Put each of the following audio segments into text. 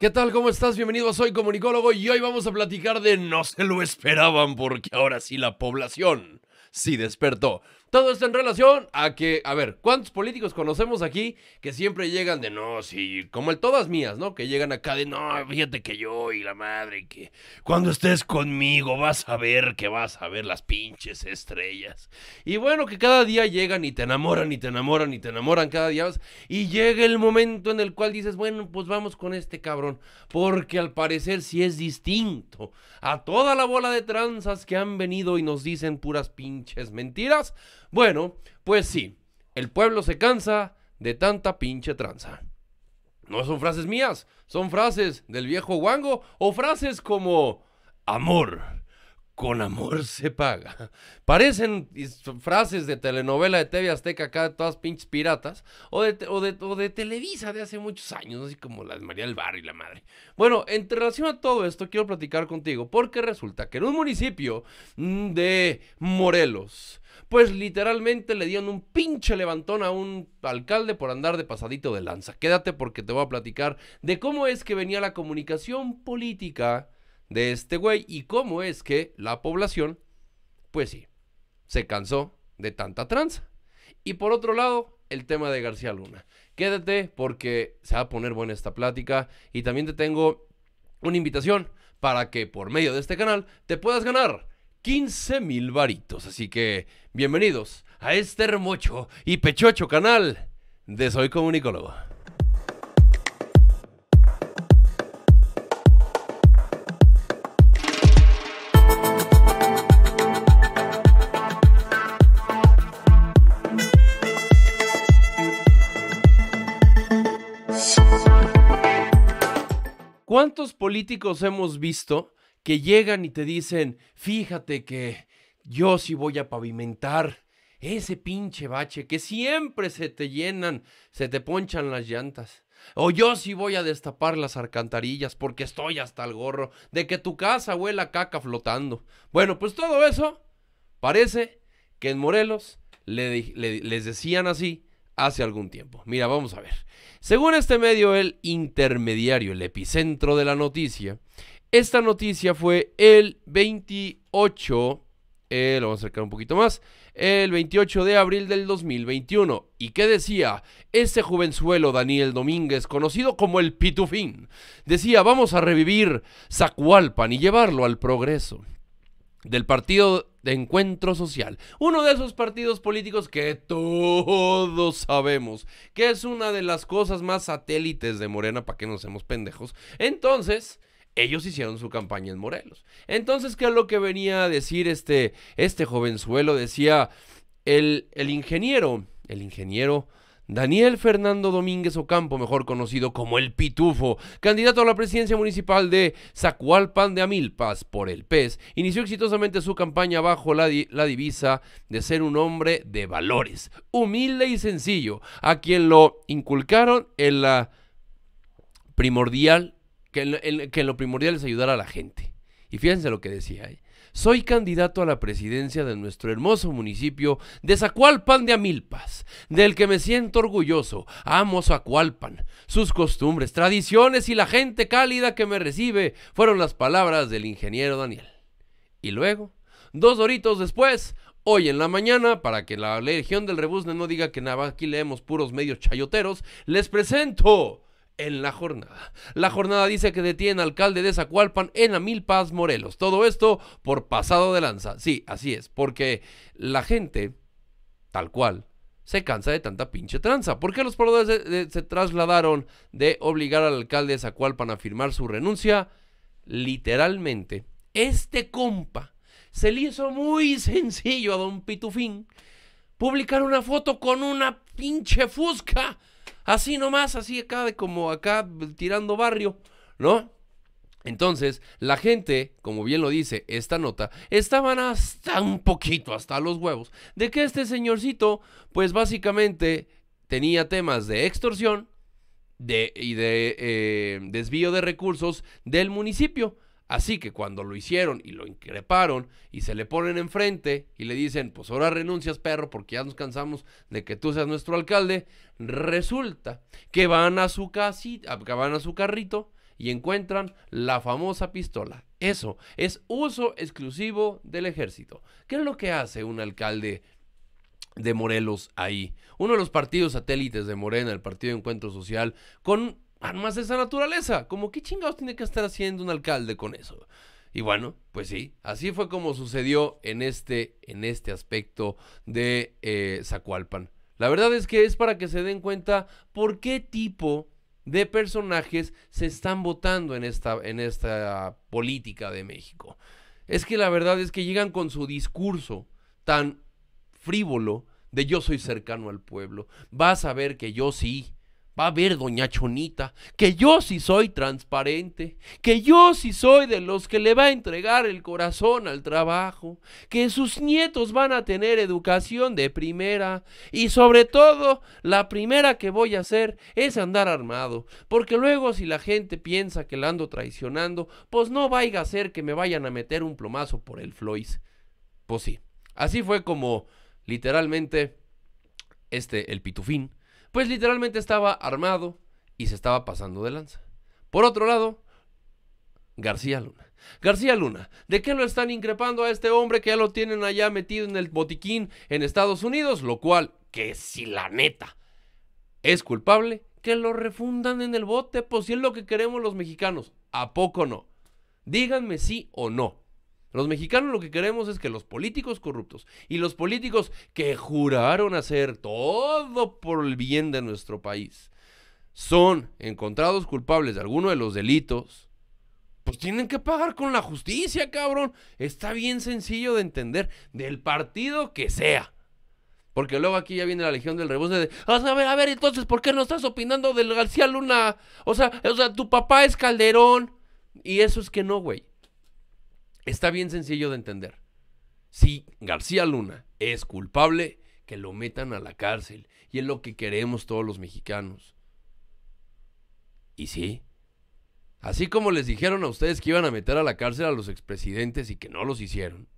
¿Qué tal? ¿Cómo estás? Bienvenido Soy Comunicólogo y hoy vamos a platicar de no se lo esperaban porque ahora sí la población sí despertó. Todo esto en relación a que, a ver, ¿cuántos políticos conocemos aquí que siempre llegan de no, sí, como el todas mías, ¿no? Que llegan acá de no, fíjate que yo y la madre, que cuando estés conmigo vas a ver que vas a ver las pinches estrellas. Y bueno, que cada día llegan y te enamoran y te enamoran y te enamoran cada día más. Y llega el momento en el cual dices, bueno, pues vamos con este cabrón, porque al parecer sí es distinto a toda la bola de tranzas que han venido y nos dicen puras pinches mentiras. Bueno, pues sí, el pueblo se cansa de tanta pinche tranza. No son frases mías, son frases del viejo Wango o frases como amor con amor se paga. Parecen frases de telenovela de TV Azteca acá, todas pinches piratas, o de, o de, de Televisa de hace muchos años, así como de María del Barrio y la madre. Bueno, en relación a todo esto, quiero platicar contigo, porque resulta que en un municipio mm, de Morelos, pues literalmente le dieron un pinche levantón a un alcalde por andar de pasadito de lanza. Quédate porque te voy a platicar de cómo es que venía la comunicación política de este güey y cómo es que la población, pues sí, se cansó de tanta tranza. Y por otro lado, el tema de García Luna. Quédate porque se va a poner buena esta plática y también te tengo una invitación para que por medio de este canal te puedas ganar 15 mil varitos. Así que bienvenidos a este hermocho y pechocho canal de Soy Comunicólogo. ¿Cuántos políticos hemos visto que llegan y te dicen, fíjate que yo sí voy a pavimentar ese pinche bache que siempre se te llenan, se te ponchan las llantas? O yo sí voy a destapar las alcantarillas porque estoy hasta el gorro de que tu casa huela a caca flotando. Bueno, pues todo eso parece que en Morelos le, les decían así hace algún tiempo. Mira, vamos a ver. Según este medio, el intermediario, el epicentro de la noticia, esta noticia fue el 28, eh, lo vamos a acercar un poquito más, el 28 de abril del 2021. ¿Y qué decía? Ese juvenzuelo Daniel Domínguez, conocido como el Pitufín, decía, vamos a revivir Zacualpan y llevarlo al progreso del partido de encuentro social. Uno de esos partidos políticos que todos sabemos que es una de las cosas más satélites de Morena, para que nos hacemos pendejos. Entonces, ellos hicieron su campaña en Morelos. Entonces, ¿qué es lo que venía a decir este, este jovenzuelo? Decía, el, el ingeniero, el ingeniero Daniel Fernando Domínguez Ocampo, mejor conocido como El Pitufo, candidato a la presidencia municipal de Zacualpan de Amilpas por el PES, inició exitosamente su campaña bajo la, divisa de ser un hombre de valores, humilde y sencillo, a quien lo inculcaron en la primordial, que que en lo primordial es ayudar a la gente. Y fíjense lo que decía. ahí, ¿eh? Soy candidato a la presidencia de nuestro hermoso municipio de Zacualpan de Amilpas, del que me siento orgulloso. Amo Zacualpan, sus costumbres, tradiciones y la gente cálida que me recibe, fueron las palabras del ingeniero Daniel. Y luego, dos horitos después, hoy en la mañana, para que la Legión del rebusne no diga que nada, aquí leemos puros medios chayoteros, les presento en la jornada. La jornada dice que detiene al alcalde de Zacualpan en Amilpas, Morelos. Todo esto por pasado de lanza. Sí, así es, porque la gente, tal cual, se cansa de tanta pinche tranza. ¿Por qué los pobladores se trasladaron de obligar al alcalde de Zacualpan a firmar su renuncia? Literalmente, este compa se le hizo muy sencillo a don Pitufín publicar una foto con una pinche fusca Así nomás, así acá de como acá tirando barrio, ¿no? Entonces, la gente, como bien lo dice esta nota, estaban hasta un poquito, hasta los huevos, de que este señorcito, pues básicamente tenía temas de extorsión de, y de eh, desvío de recursos del municipio. Así que cuando lo hicieron y lo increparon y se le ponen enfrente y le dicen, pues ahora renuncias, perro, porque ya nos cansamos de que tú seas nuestro alcalde, resulta que van a su casita, que van a su carrito y encuentran la famosa pistola. Eso es uso exclusivo del ejército. ¿Qué es lo que hace un alcalde de Morelos ahí? Uno de los partidos satélites de Morena, el Partido de Encuentro Social, con armas de esa naturaleza. Como, ¿qué chingados tiene que estar haciendo un alcalde con eso? Y bueno, pues sí, así fue como sucedió en este, en este aspecto de eh, Zacualpan. La verdad es que es para que se den cuenta por qué tipo de personajes se están votando en esta, en esta política de México. Es que la verdad es que llegan con su discurso tan frívolo de yo soy cercano al pueblo, vas a ver que yo sí, Va a ver, doña Chonita, que yo sí soy transparente, que yo sí soy de los que le va a entregar el corazón al trabajo, que sus nietos van a tener educación de primera y sobre todo, la primera que voy a hacer es andar armado, porque luego si la gente piensa que la ando traicionando, pues no vaya a ser que me vayan a meter un plomazo por el Flois. Pues sí, así fue como literalmente este, el pitufín, pues literalmente estaba armado y se estaba pasando de lanza. Por otro lado, García Luna. García Luna, ¿de qué lo están increpando a este hombre que ya lo tienen allá metido en el botiquín en Estados Unidos? Lo cual, que si la neta es culpable, que lo refundan en el bote, pues si es lo que queremos los mexicanos. ¿A poco no? Díganme sí o no. Los mexicanos lo que queremos es que los políticos corruptos y los políticos que juraron hacer todo por el bien de nuestro país son encontrados culpables de alguno de los delitos, pues tienen que pagar con la justicia, cabrón. Está bien sencillo de entender, del partido que sea. Porque luego aquí ya viene la legión del rebote de, ah, a ver, a ver, entonces, ¿por qué no estás opinando del García Luna? O sea, o sea, tu papá es Calderón. Y eso es que no, güey está bien sencillo de entender. Si García Luna es culpable, que lo metan a la cárcel. Y es lo que queremos todos los mexicanos. Y sí, así como les dijeron a ustedes que iban a meter a la cárcel a los expresidentes y que no los hicieron,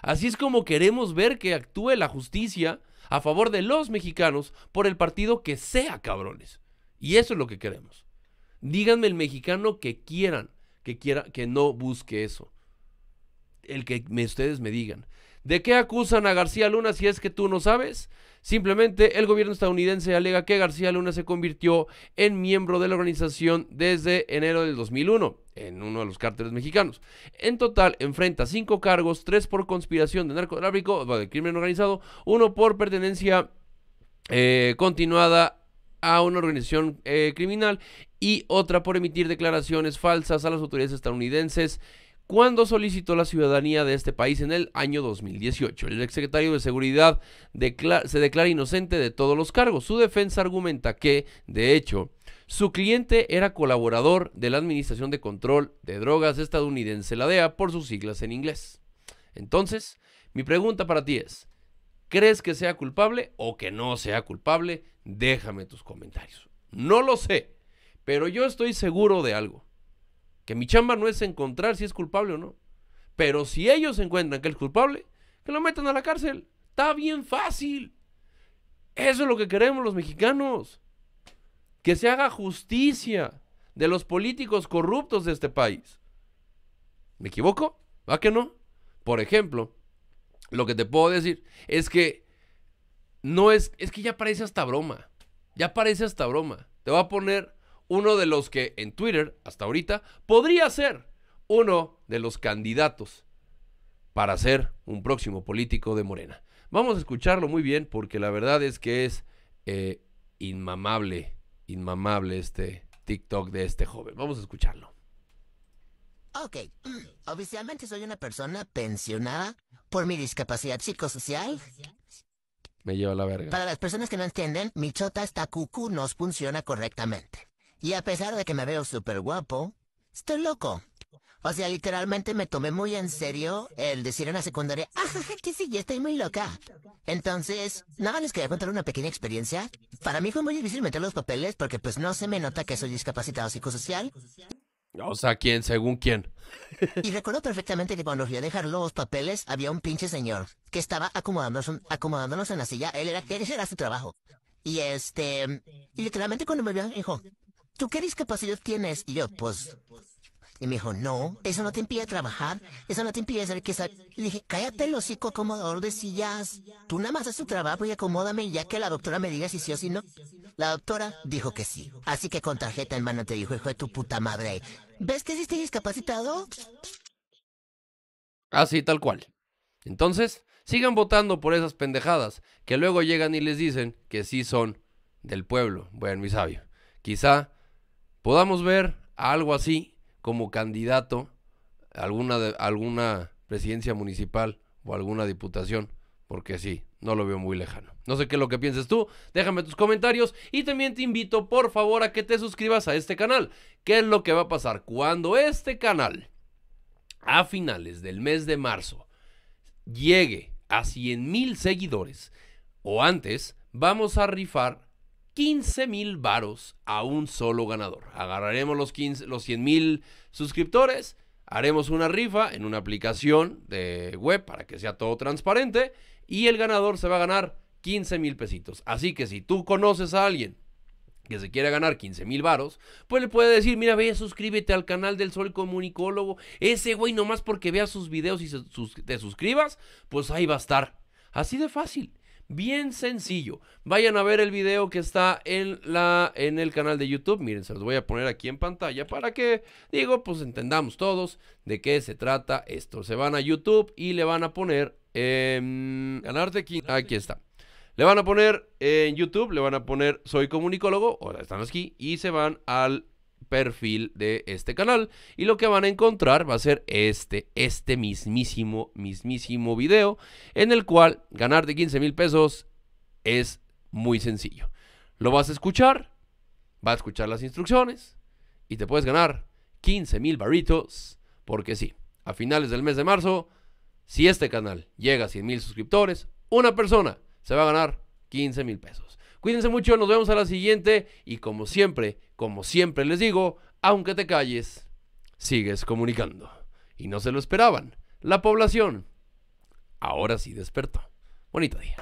así es como queremos ver que actúe la justicia a favor de los mexicanos por el partido que sea, cabrones. Y eso es lo que queremos. Díganme el mexicano que quieran, que quiera, que no busque eso el que ustedes me digan. ¿De qué acusan a García Luna si es que tú no sabes? Simplemente el gobierno estadounidense alega que García Luna se convirtió en miembro de la organización desde enero del 2001, en uno de los cárteles mexicanos. En total, enfrenta cinco cargos, tres por conspiración de narcotráfico, de crimen organizado, uno por pertenencia eh, continuada a una organización eh, criminal y otra por emitir declaraciones falsas a las autoridades estadounidenses cuando solicitó la ciudadanía de este país en el año 2018. El exsecretario de Seguridad se declara inocente de todos los cargos. Su defensa argumenta que, de hecho, su cliente era colaborador de la Administración de Control de Drogas estadounidense, la DEA, por sus siglas en inglés. Entonces, mi pregunta para ti es, ¿crees que sea culpable o que no sea culpable? Déjame tus comentarios. No lo sé, pero yo estoy seguro de algo. Que mi chamba no es encontrar si es culpable o no. Pero si ellos encuentran que es culpable, que lo metan a la cárcel. Está bien fácil. Eso es lo que queremos los mexicanos. Que se haga justicia de los políticos corruptos de este país. ¿Me equivoco? ¿Va que no? Por ejemplo, lo que te puedo decir es que no es, es que ya parece hasta broma. Ya parece hasta broma. Te voy a poner uno de los que en Twitter, hasta ahorita, podría ser uno de los candidatos para ser un próximo político de Morena. Vamos a escucharlo muy bien porque la verdad es que es eh, inmamable, inmamable este TikTok de este joven. Vamos a escucharlo. Ok, oficialmente soy una persona pensionada por mi discapacidad psicosocial. Me lleva la verga. Para las personas que no entienden, mi chota está cucu nos funciona correctamente. Y a pesar de que me veo súper guapo, estoy loco. O sea, literalmente me tomé muy en serio el decir en la secundaria, ajaja, ah, que sí, ya estoy muy loca. Entonces, nada, les quería contar una pequeña experiencia. Para mí fue muy difícil meter los papeles porque pues no se me nota que soy discapacitado psicosocial. O sea, ¿quién? ¿Según quién? y recuerdo perfectamente que cuando fui a dejar los papeles, había un pinche señor que estaba acomodándonos, acomodándonos en la silla. Él era, ese era su trabajo. Y este, y literalmente cuando me vio, dijo, ¿tú qué discapacidad tienes? Y yo, pues... Y me dijo, no, eso no te impide trabajar, eso no te impide hacer que sal... Y dije, cállate el hocico acomodador de sillas. Tú nada más haz tu trabajo y acomódame ya que la doctora me diga si sí o si no. La doctora dijo que sí. Así que con tarjeta en mano te dijo, hijo de tu puta madre, ¿ves que sí estoy discapacitado? Así ah, tal cual. Entonces, sigan votando por esas pendejadas que luego llegan y les dicen que sí son del pueblo. Bueno, mi sabio, quizá podamos ver algo así como candidato alguna, alguna presidencia municipal o alguna diputación, porque sí, no lo veo muy lejano. No sé qué es lo que pienses tú, déjame tus comentarios y también te invito por favor a que te suscribas a este canal. ¿Qué es lo que va a pasar cuando este canal a finales del mes de marzo llegue a 100 mil seguidores o antes? Vamos a rifar 15 mil varos a un solo ganador. Agarraremos los, 15, los 100 mil suscriptores, haremos una rifa en una aplicación de web para que sea todo transparente y el ganador se va a ganar 15 mil pesitos. Así que si tú conoces a alguien que se quiere ganar 15 mil varos, pues le puede decir, mira, ve, suscríbete al canal del Sol Comunicólogo. Ese güey, nomás porque veas sus videos y te suscribas, pues ahí va a estar. Así de fácil. Bien sencillo. Vayan a ver el video que está en, la, en el canal de YouTube. Miren, se los voy a poner aquí en pantalla para que, digo, pues entendamos todos de qué se trata esto. Se van a YouTube y le van a poner... Eh, ganarte aquí, Aquí está. Le van a poner en YouTube, le van a poner Soy Comunicólogo, o están aquí, y se van al perfil de este canal y lo que van a encontrar va a ser este, este mismísimo, mismísimo video en el cual ganar de 15 mil pesos es muy sencillo. Lo vas a escuchar, va a escuchar las instrucciones y te puedes ganar 15 mil barritos porque sí, a finales del mes de marzo, si este canal llega a 100 mil suscriptores, una persona se va a ganar 15 mil pesos. Cuídense mucho, nos vemos a la siguiente y como siempre, como siempre les digo, aunque te calles, sigues comunicando. Y no se lo esperaban. La población ahora sí despertó. Bonito día.